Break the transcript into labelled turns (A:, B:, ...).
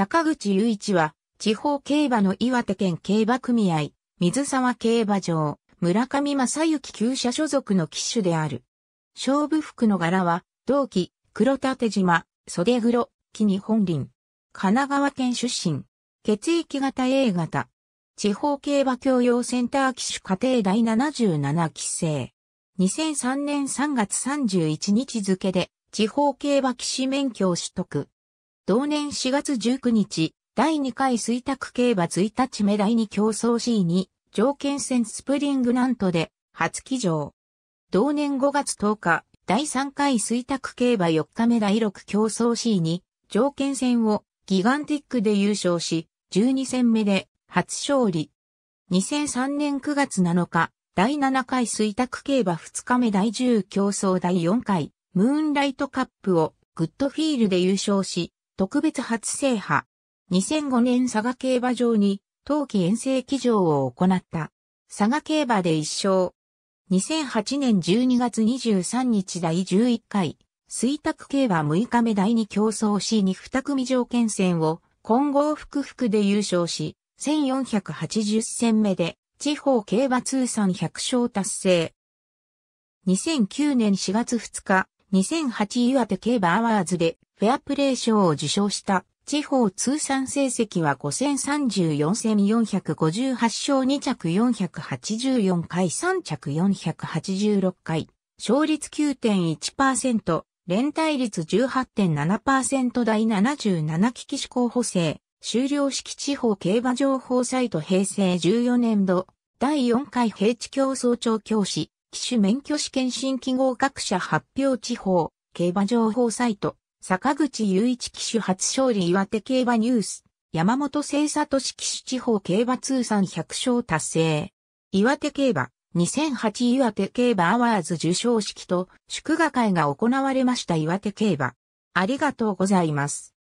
A: 坂口雄一は、地方競馬の岩手県競馬組合、水沢競馬場、村上正幸旧社所属の騎手である。勝負服の柄は、同期、黒立島、袖黒、木に本輪。神奈川県出身。血液型 A 型。地方競馬教養センター騎手家庭第77期生。2003年3月31日付で地方競馬騎士免許を取得。同年4月19日、第2回水卓競馬1日目第2競争 C2 条件戦スプリングナントで初騎乗。同年5月10日、第3回水卓競馬4日目第6競争 C2 条件戦をギガンティックで優勝し、12戦目で初勝利。2003年9月7日、第7回水卓競馬2日目第10競争第4回ムーンライトカップをグッドフィールで優勝し、特別初制覇。2005年佐賀競馬場に冬季遠征騎乗を行った。佐賀競馬で一勝。2008年12月23日第11回、水卓競馬6日目第2競争しに2組条件戦を混合複々で優勝し、1480戦目で地方競馬通算100勝達成。2009年4月2日、2008岩手競馬アワーズでフェアプレー賞を受賞した地方通算成績は5034戦458勝2着484回3着486回、勝率9.1%、連帯率18.7%第77危機士候補生、終了式地方競馬情報サイト平成14年度、第4回平地競争調教師、機種免許試験新規合格者発表地方、競馬情報サイト、坂口雄一騎手初勝利岩手競馬ニュース。山本聖里市騎手地方競馬通算100勝達成。岩手競馬2008岩手競馬アワーズ受賞式と祝賀会が行われました岩手競馬。ありがとうございます。